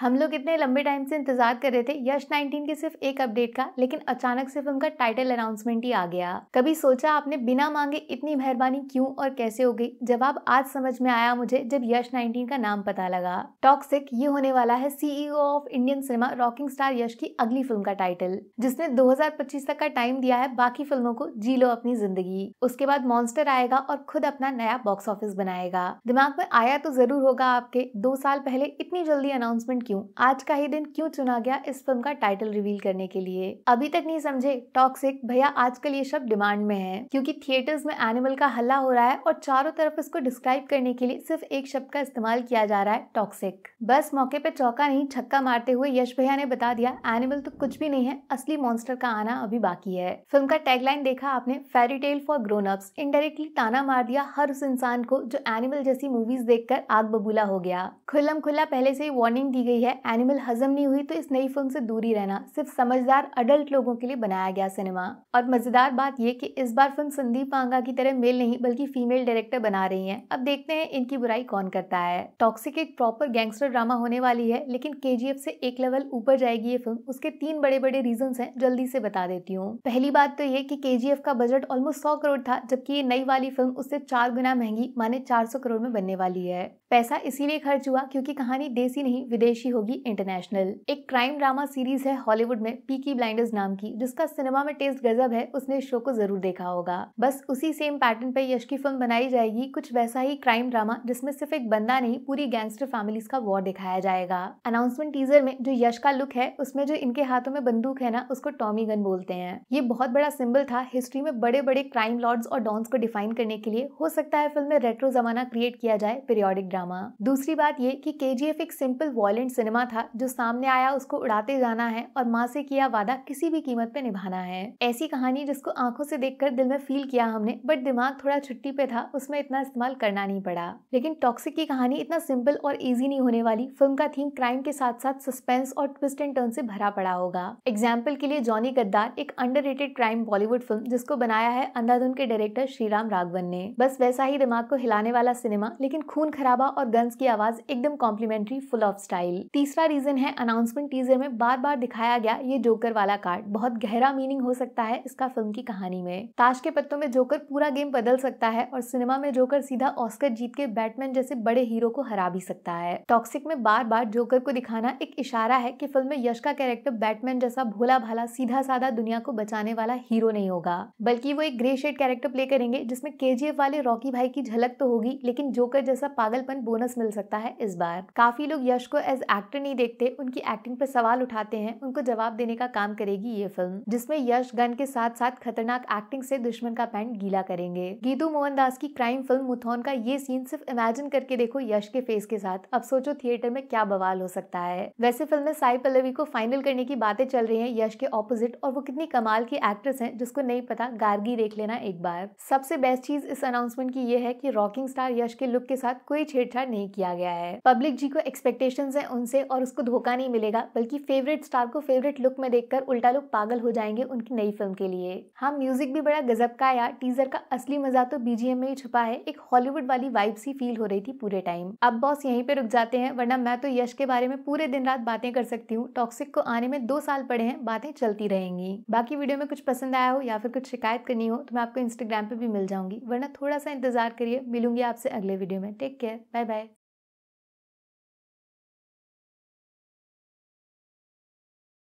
हम लोग इतने लंबे टाइम से इंतजार कर रहे थे यश 19 के सिर्फ एक अपडेट का लेकिन अचानक से फिल्म का टाइटल अनाउंसमेंट ही आ गया कभी सोचा आपने बिना मांगे इतनी मेहरबानी क्यों और कैसे हो गई जवाब आज समझ में आया मुझे जब यश 19 का नाम पता लगा टॉक्सिक ये होने वाला है CEO of Indian cinema rocking star Yash की अगली फिल्म का टाइटल जिसने दो तक का टाइम दिया है बाकी फिल्मों को जी लो अपनी जिंदगी उसके बाद मॉन्स्टर आएगा और खुद अपना नया बॉक्स ऑफिस बनाएगा दिमाग में आया तो जरूर होगा आपके दो साल पहले इतनी जल्दी अनाउंसमेंट क्यों आज का ही दिन क्यों चुना गया इस फिल्म का टाइटल रिवील करने के लिए अभी तक नहीं समझे टॉक्सिक भैया आजकल ये शब्द डिमांड में है क्योंकि थिएटर्स में एनिमल का हल्ला हो रहा है और चारों तरफ इसको डिस्क्राइब करने के लिए सिर्फ एक शब्द का इस्तेमाल किया जा रहा है टॉक्सिक बस मौके पर चौका नहीं छक्का मारते हुए यश भैया ने बता दिया एनिमल तो कुछ भी नहीं है असली मॉन्स्टर का आना अभी बाकी है फिल्म का टैगलाइन देखा आपने fairy tale for grown up indirectly ताना मार दिया हर उस इंसान को जो एनिमल जैसी मूवीज देखकर आग बबूला हो गया खुल्लम खुल्ला पहले से ही वार्निंग दी गई रही है एनिमल हजम नहीं हुई तो इस नई फिल्म से दूरी रहना सिर्फ समझदार अडल्ट लोगों के लिए बनाया गया सिनेमा और मजेदार बात यह कि इस बार फिल्म संदीप पांगा की तरह मेल नहीं बल्कि फीमेल डायरेक्टर बना रही है अब देखते हैं इनकी बुराई कौन करता है टॉक्सिक एक प्रॉपर गैंगस्टर ड्रामा होने वाली है लेकिन के से एक लेवल ऊपर जाएगी ये फिल्म उसके तीन बड़े बड़े रीजन है जल्दी से बता देती हूँ पहली बात तो ये की के का बजट ऑलमोस्ट सौ करोड़ था जबकि ये नई वाली फिल्म उससे चार गुना महंगी माने चार करोड़ में बनने वाली है पैसा इसीलिए खर्च हुआ क्योंकि कहानी देसी नहीं विदेशी अच्छी होगी इंटरनेशनल एक क्राइम ड्रामा सीरीज है हॉलीवुड में पीकी ब्लाइंडर्स नाम की जिसका सिनेमा में टेस्ट गजब है उसने शो को जरूर देखा होगा बस उसी सेम पैटर्न पे यश की फिल्म बनाई जाएगी कुछ वैसा ही क्राइम ड्रामा जिसमें सिर्फ एक बंदा नहीं पूरी गैंगस्टर फैमिलीज का वॉर दिखाया जाएगा अनाउंसमेंट टीजर में जो यश का लुक है उसमें जो इनके हाथों में बंदूक है ना उसको टॉमी गन बोलते हैं ये बहुत बड़ा सिंबल था हिस्ट्री में बड़े बड़े क्राइम लॉर्ड्स और डॉन्स को डिफाइन करने के लिए हो सकता है फिल्म में रेट्रो जमाना क्रिएट किया जाए पीरियोडिक ड्रामा दूसरी बात ये कि के एक सिंपल वॉयेंट सिनेमा था जो सामने आया उसको उड़ाते जाना है और माँ से किया वादा किसी भी कीमत पे निभाना है ऐसी कहानी जिसको आंखों से देखकर दिल में फील किया हमने बट दिमाग थोड़ा छुट्टी पे था उसमें इतना इस्तेमाल करना नहीं पड़ा लेकिन टॉक्सिक की कहानी इतना सिंपल और इजी नहीं होने वाली फिल्म का थीम क्राइम के साथ साथ सस्पेंस और ट्विस्ट एंड टर्न से भरा पड़ा होगा एग्जाम्पल के लिए जॉनी गद्दार एक अंडर क्राइम बॉलीवुड फिल्म जिसको बनाया है अंधाधुन के डायरेक्टर श्रीराम राघवन ने बस वैसा ही दिमाग को हिलाने वाला सिनेमा लेकिन खून खराबा और गन्स की आवाज एकदम कॉम्प्लीमेंट्री फुल ऑफ स्टाइल तीसरा रीजन है अनाउंसमेंट टीजर में बार बार दिखाया गया ये जोकर वाला कार्ड बहुत गहरा मीनिंग हो सकता है इसका फिल्म की कहानी में ताश के पत्तों में जोकर पूरा गेम बदल सकता है और सिनेमा में जोकर सीधा ऑस्कर जीत के बैटमैन जैसे बड़े हीरो को हरा भी सकता है टॉक्सिक में बार बार जोकर को दिखाना एक इशारा है की फिल्म में यश का कैरेक्टर बैटमैन जैसा भोला भाला सीधा साधा दुनिया को बचाने वाला हीरो नहीं होगा बल्कि वो एक ग्रे शेड कैरेक्टर प्ले करेंगे जिसमें के वाले रॉकी भाई की झलक तो होगी लेकिन जोकर जैसा पागलपन बोनस मिल सकता है इस बार काफी लोग यश को एज एक्टर नहीं देखते उनकी एक्टिंग पर सवाल उठाते हैं उनको जवाब देने का काम करेगी ये फिल्म जिसमें यश गन के साथ साथ खतरनाक एक्टिंग से दुश्मन का पैंट गीला करेंगे गीतू मोहनदास की क्राइम फिल्म मुथौन का ये सीन सिर्फ इमेजिन करके देखो यश के फेस के साथ अब सोचो थिएटर में क्या बवाल हो सकता है वैसे फिल्म में साई पल्लवी को फाइनल करने की बातें चल रही है यश के ऑपोजिट और वो कितनी कमाल की एक्ट्रेस है जिसको नहीं पता गार्गी देख लेना एक बार सबसे बेस्ट चीज इस अनाउंसमेंट की ये है की रॉकिंग स्टार यश के लुक के साथ कोई छेड़छाड़ नहीं किया गया है पब्लिक जी को एक्सपेक्टेशन है उनसे और उसको धोखा नहीं मिलेगा बल्कि फेवरेट स्टार को फेवरेट लुक में देखकर उल्टा लोग पागल हो जाएंगे उनकी नई फिल्म के लिए हाँ म्यूजिक भी बड़ा गजब का आया टीजर का असली मजा तो बीजीएम में ही छुपा है एक हॉलीवुड वाली वाइब सी फील हो रही थी पूरे टाइम अब बॉस यहीं पे रुक जाते हैं वरना मैं तो यश के बारे में पूरे दिन रात बातें कर सकती हूँ टॉक्सिक को आने में दो साल पड़े हैं बातें चलती रहेंगी बाकी वीडियो में कुछ पसंद आया हो या फिर कुछ शिकायत करनी हो तो मैं आपको इंस्टाग्राम पे भी मिल जाऊंगी वरना थोड़ा सा इंतजार करिए मिलूंगी आपसे अगले वीडियो में टेक केयर बाय बाय